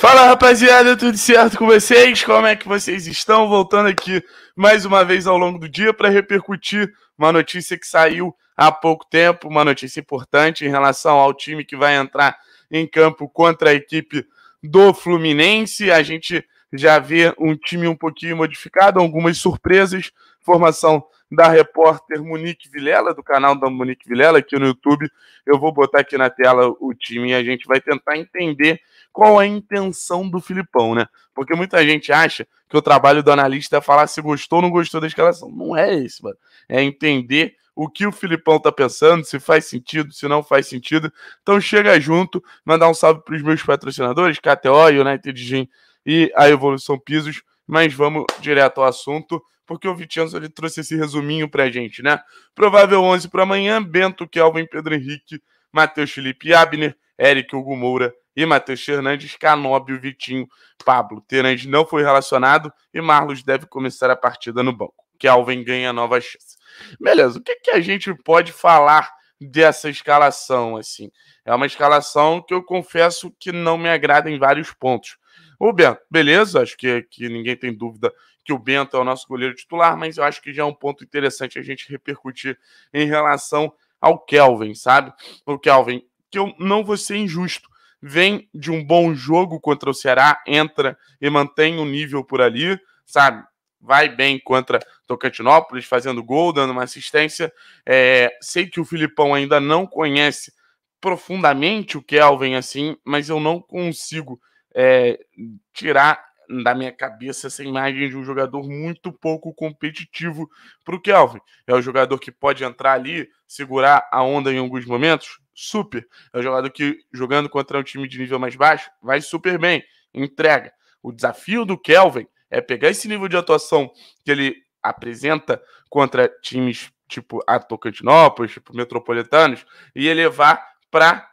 Fala rapaziada, tudo certo com vocês? Como é que vocês estão? Voltando aqui mais uma vez ao longo do dia para repercutir uma notícia que saiu há pouco tempo, uma notícia importante em relação ao time que vai entrar em campo contra a equipe do Fluminense. A gente já vê um time um pouquinho modificado, algumas surpresas. Formação da repórter Monique Vilela, do canal da Monique Vilela, aqui no YouTube. Eu vou botar aqui na tela o time e a gente vai tentar entender qual é a intenção do Filipão, né? Porque muita gente acha que o trabalho do analista é falar se gostou ou não gostou da escalação. Não é isso, mano. É entender o que o Filipão tá pensando, se faz sentido, se não faz sentido. Então chega junto, mandar um salve para os meus patrocinadores, KTO, United Gym e a Evolução Pisos. Mas vamos direto ao assunto, porque o Vitinho ele trouxe esse resuminho pra gente, né? Provável 11 para amanhã, Bento, Kelvin, Pedro Henrique, Matheus Felipe e Abner. Eric Hugo Moura e Matheus Fernandes, Canóbio, Vitinho, Pablo. Terandes não foi relacionado e Marlos deve começar a partida no banco. Kelvin ganha nova chance. Beleza, o que, que a gente pode falar dessa escalação, assim. É uma escalação que eu confesso que não me agrada em vários pontos. O Bento, beleza, acho que, que ninguém tem dúvida que o Bento é o nosso goleiro titular, mas eu acho que já é um ponto interessante a gente repercutir em relação ao Kelvin, sabe? O Kelvin que eu não vou ser injusto. Vem de um bom jogo contra o Ceará, entra e mantém o um nível por ali, sabe? Vai bem contra Tocantinópolis, fazendo gol, dando uma assistência. É, sei que o Filipão ainda não conhece profundamente o Kelvin é assim, mas eu não consigo é, tirar da minha cabeça essa imagem de um jogador muito pouco competitivo para o Kelvin. É o jogador que pode entrar ali, segurar a onda em alguns momentos? Super. É o jogador que, jogando contra um time de nível mais baixo, vai super bem, entrega. O desafio do Kelvin é pegar esse nível de atuação que ele apresenta contra times tipo a Tocantinópolis, tipo Metropolitanos, e elevar para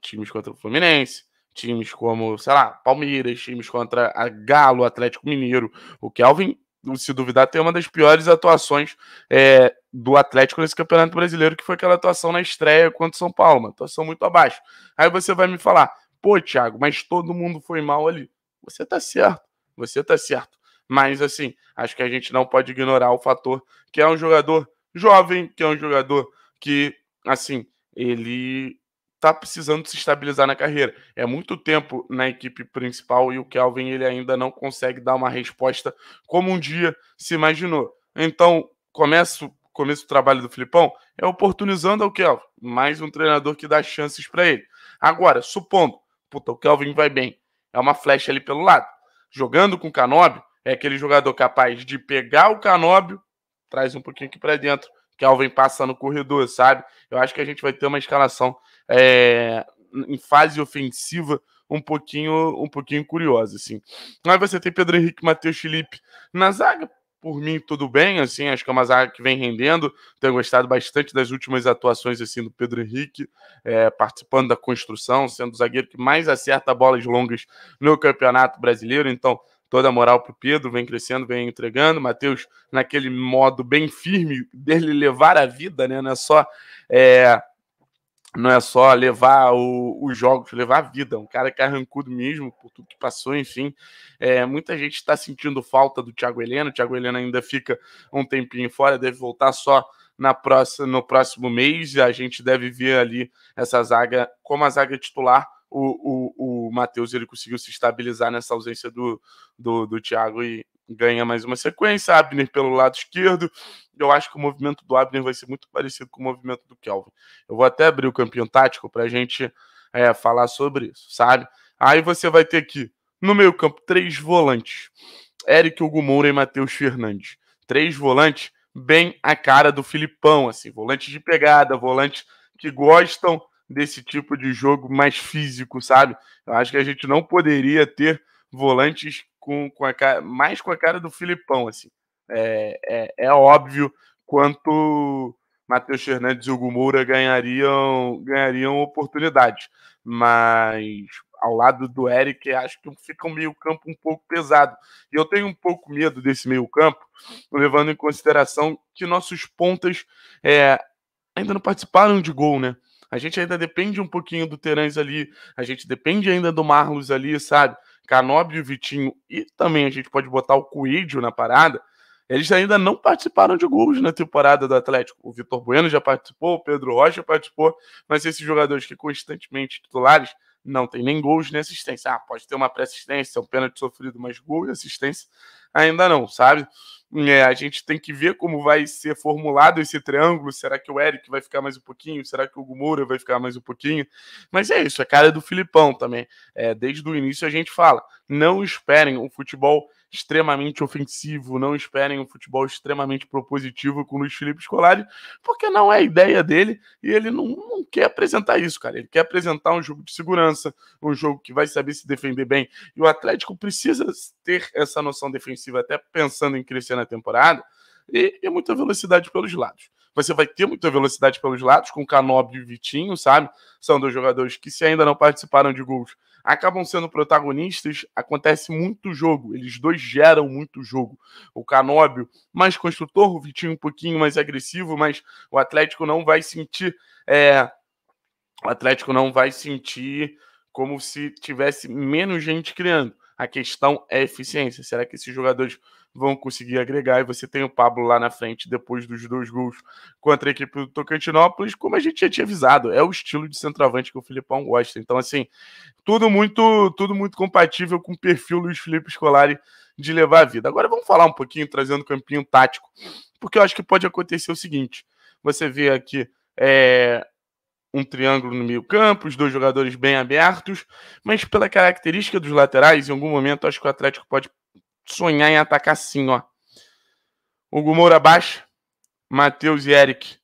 times contra o Fluminense, times como, sei lá, Palmeiras, times contra a Galo, Atlético Mineiro. O Kelvin, se duvidar, tem uma das piores atuações é, do Atlético nesse Campeonato Brasileiro, que foi aquela atuação na estreia contra o São Paulo, uma atuação muito abaixo. Aí você vai me falar, pô, Thiago, mas todo mundo foi mal ali. Você tá certo, você tá certo. Mas, assim, acho que a gente não pode ignorar o fator que é um jogador jovem, que é um jogador que, assim, ele está precisando se estabilizar na carreira. É muito tempo na equipe principal e o Kelvin ele ainda não consegue dar uma resposta como um dia se imaginou. Então, começo começo do trabalho do Filipão é oportunizando ao Kelvin, mais um treinador que dá chances para ele. Agora, supondo, puta, o Kelvin vai bem, é uma flecha ali pelo lado. Jogando com o Canóbio, é aquele jogador capaz de pegar o Canóbio, traz um pouquinho aqui para dentro, Kelvin passa no corredor, sabe? Eu acho que a gente vai ter uma escalação é, em fase ofensiva um pouquinho um pouquinho curiosa, assim. mas você tem Pedro Henrique, Matheus Felipe na zaga, por mim tudo bem, assim, acho que é uma zaga que vem rendendo, tenho gostado bastante das últimas atuações, assim, do Pedro Henrique, é, participando da construção, sendo o zagueiro que mais acerta bolas longas no Campeonato Brasileiro, então toda a moral pro Pedro, vem crescendo, vem entregando, Matheus naquele modo bem firme dele levar a vida, né, não é só... É, não é só levar o, os jogos, levar a vida. É um cara que é arrancudo mesmo, por tudo que passou, enfim. É, muita gente está sentindo falta do Thiago Helena. O Thiago Helena ainda fica um tempinho fora, deve voltar só na próxima, no próximo mês. e A gente deve ver ali essa zaga como a zaga titular o, o, o Matheus ele conseguiu se estabilizar nessa ausência do, do, do Thiago e ganha mais uma sequência. Abner pelo lado esquerdo. Eu acho que o movimento do Abner vai ser muito parecido com o movimento do Kelvin. Eu vou até abrir o campeão tático para a gente é, falar sobre isso, sabe? Aí você vai ter aqui, no meio campo, três volantes. Eric Hugo Moura e Matheus Fernandes. Três volantes bem a cara do Filipão, assim, volante de pegada, volante que gostam desse tipo de jogo mais físico, sabe? Eu acho que a gente não poderia ter volantes com, com a cara, mais com a cara do Filipão, assim. É, é, é óbvio quanto Matheus Fernandes e Hugo Moura ganhariam, ganhariam oportunidades. Mas ao lado do Eric, acho que fica um meio-campo um pouco pesado. E eu tenho um pouco medo desse meio-campo, levando em consideração que nossos pontas é, ainda não participaram de gol, né? A gente ainda depende um pouquinho do Terãs ali, a gente depende ainda do Marlos ali, sabe? Canobre e Vitinho, e também a gente pode botar o Coídio na parada. Eles ainda não participaram de gols na temporada do Atlético. O Vitor Bueno já participou, o Pedro Rocha participou, mas esses jogadores que constantemente titulares não tem nem gols nem assistência. Ah, pode ter uma pré-assistência, é um pênalti sofrido, mas gol e assistência ainda não, sabe? É, a gente tem que ver como vai ser formulado esse triângulo. Será que o Eric vai ficar mais um pouquinho? Será que o Gumura vai ficar mais um pouquinho? Mas é isso, a é cara do Filipão também. É, desde o início a gente fala: não esperem um futebol extremamente ofensivo, não esperem um futebol extremamente propositivo com o Luiz Felipe Scolari, porque não é a ideia dele e ele não, não quer apresentar isso, cara. Ele quer apresentar um jogo de segurança, um jogo que vai saber se defender bem. E o Atlético precisa ter essa noção defensiva, até pensando em crescer na temporada, e, e muita velocidade pelos lados você vai ter muita velocidade pelos lados, com Canobi e Vitinho, sabe? São dois jogadores que, se ainda não participaram de gols, acabam sendo protagonistas, acontece muito jogo, eles dois geram muito jogo. O Canóbio mais construtor, o Vitinho um pouquinho mais agressivo, mas o Atlético não vai sentir. É, o Atlético não vai sentir como se tivesse menos gente criando. A questão é eficiência. Será que esses jogadores vão conseguir agregar. E você tem o Pablo lá na frente depois dos dois gols contra a equipe do Tocantinópolis, como a gente já tinha avisado, é o estilo de centroavante que o Filipão gosta. Então, assim, tudo muito, tudo muito compatível com o perfil Luiz Felipe Scolari de levar a vida. Agora vamos falar um pouquinho, trazendo o campinho tático, porque eu acho que pode acontecer o seguinte: você vê aqui. É, um triângulo no meio campo, os dois jogadores bem abertos, mas pela característica dos laterais, em algum momento acho que o Atlético pode sonhar em atacar sim, ó. O Moura baixa. Matheus e Eric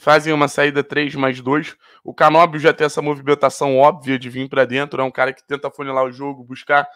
fazem uma saída 3 mais 2. O Canóbio já tem essa movimentação óbvia de vir para dentro. É um cara que tenta funilar o jogo, buscar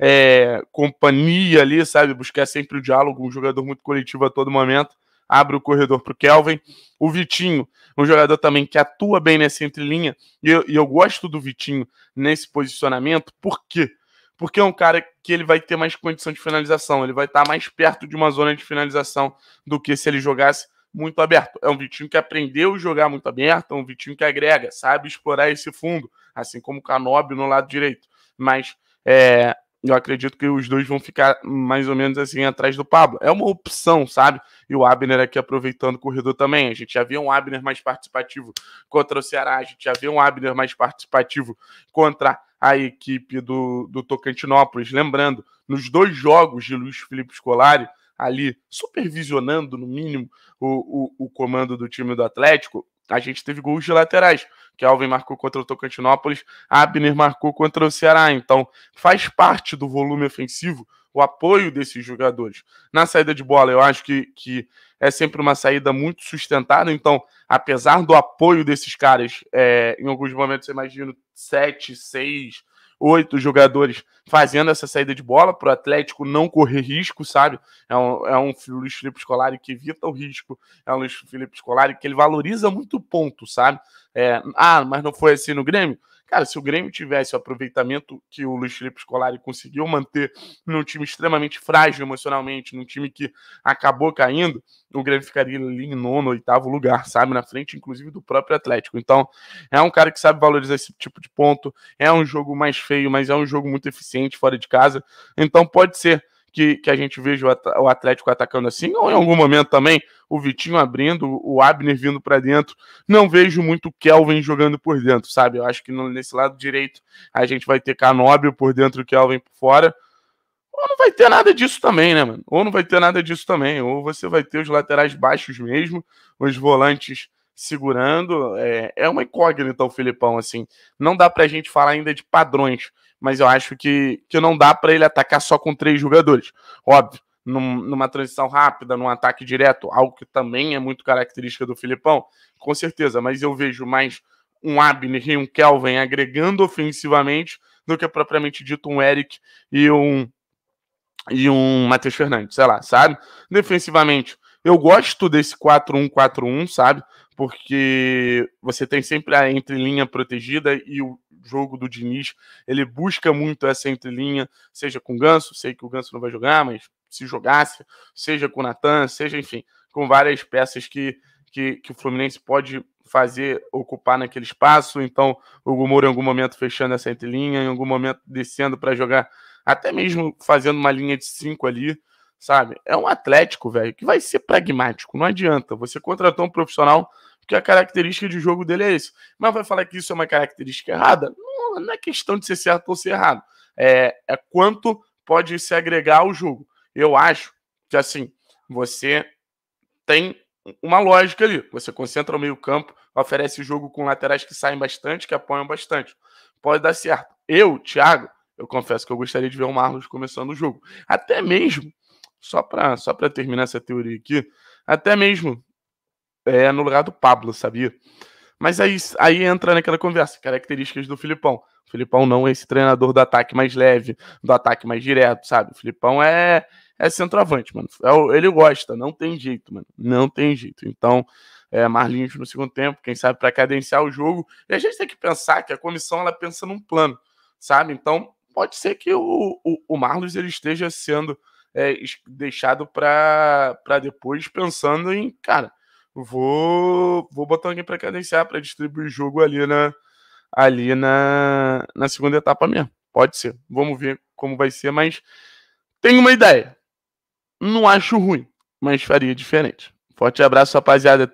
é, companhia ali, sabe? Buscar sempre o diálogo. Um jogador muito coletivo a todo momento. Abre o corredor para o Kelvin. O Vitinho, um jogador também que atua bem nessa entrelinha. E eu, e eu gosto do Vitinho nesse posicionamento. Por quê? Porque porque é um cara que ele vai ter mais condição de finalização, ele vai estar tá mais perto de uma zona de finalização do que se ele jogasse muito aberto. É um Vitinho que aprendeu a jogar muito aberto, é um Vitinho que agrega, sabe explorar esse fundo, assim como o Canóbio no lado direito. Mas é, eu acredito que os dois vão ficar mais ou menos assim atrás do Pablo. É uma opção, sabe? E o Abner aqui aproveitando o corredor também. A gente já vê um Abner mais participativo contra o Ceará, a gente já vê um Abner mais participativo contra a equipe do, do Tocantinópolis. Lembrando, nos dois jogos de Luiz Felipe Scolari, ali supervisionando, no mínimo, o, o, o comando do time do Atlético, a gente teve gols de laterais. que Kelvin marcou contra o Tocantinópolis, Abner marcou contra o Ceará. Então, faz parte do volume ofensivo o apoio desses jogadores. Na saída de bola, eu acho que, que é sempre uma saída muito sustentada. Então, apesar do apoio desses caras, é, em alguns momentos eu imagino, 7, 6, oito jogadores fazendo essa saída de bola para o Atlético não correr risco, sabe? É um, é um Luiz Felipe Scolari que evita o risco, é um Luiz Felipe Scolari que ele valoriza muito o ponto, sabe? É, ah, mas não foi assim no Grêmio? Cara, se o Grêmio tivesse o aproveitamento que o Luiz Felipe Scolari conseguiu manter num time extremamente frágil emocionalmente, num time que acabou caindo, o Grêmio ficaria ali em nono, oitavo lugar, sabe? Na frente, inclusive, do próprio Atlético. Então, é um cara que sabe valorizar esse tipo de ponto. É um jogo mais feio, mas é um jogo muito eficiente fora de casa. Então, pode ser que, que a gente veja o Atlético atacando assim, ou em algum momento também o Vitinho abrindo, o Abner vindo para dentro. Não vejo muito o Kelvin jogando por dentro, sabe? Eu acho que nesse lado direito a gente vai ter Canóbio por dentro e Kelvin por fora. Ou não vai ter nada disso também, né, mano? Ou não vai ter nada disso também. Ou você vai ter os laterais baixos mesmo, os volantes segurando. É, é uma incógnita o Filipão, assim. Não dá para a gente falar ainda de padrões, mas eu acho que, que não dá para ele atacar só com três jogadores. Óbvio, num, numa transição rápida, num ataque direto, algo que também é muito característica do Filipão, com certeza, mas eu vejo mais um Abner e um Kelvin agregando ofensivamente do que propriamente dito um Eric e um e um Matheus Fernandes, sei lá, sabe? Defensivamente, eu gosto desse 4-1-4-1, sabe? porque você tem sempre a entrelinha protegida e o jogo do Diniz, ele busca muito essa entrelinha, seja com o Ganso, sei que o Ganso não vai jogar, mas se jogasse, seja com o Natan, seja, enfim, com várias peças que, que, que o Fluminense pode fazer ocupar naquele espaço. Então, o Gumoro em algum momento fechando essa entrelinha, em algum momento descendo para jogar, até mesmo fazendo uma linha de cinco ali, sabe? É um Atlético, velho, que vai ser pragmático. Não adianta. Você contratou um profissional porque a característica de jogo dele é isso. Mas vai falar que isso é uma característica errada? Não, não é questão de ser certo ou ser errado. É, é quanto pode se agregar ao jogo. Eu acho que, assim, você tem uma lógica ali. Você concentra o meio-campo, oferece jogo com laterais que saem bastante, que apoiam bastante. Pode dar certo. Eu, Thiago, eu confesso que eu gostaria de ver o Marlos começando o jogo. Até mesmo, só para só terminar essa teoria aqui, até mesmo é, no lugar do Pablo, sabia? Mas aí, aí entra naquela conversa, características do Filipão. O Filipão não é esse treinador do ataque mais leve, do ataque mais direto, sabe? O Filipão é, é centroavante, mano. É, ele gosta, não tem jeito, mano. Não tem jeito. Então, é, Marlinhos no segundo tempo, quem sabe para cadenciar o jogo. E a gente tem que pensar que a comissão ela pensa num plano, sabe? Então, pode ser que o, o, o Marlos ele esteja sendo é, deixado para depois pensando em, cara, vou vou botar alguém para cadenciar, para distribuir jogo ali na ali na, na segunda etapa mesmo. Pode ser. Vamos ver como vai ser, mas tenho uma ideia. Não acho ruim, mas faria diferente. Forte abraço, rapaziada.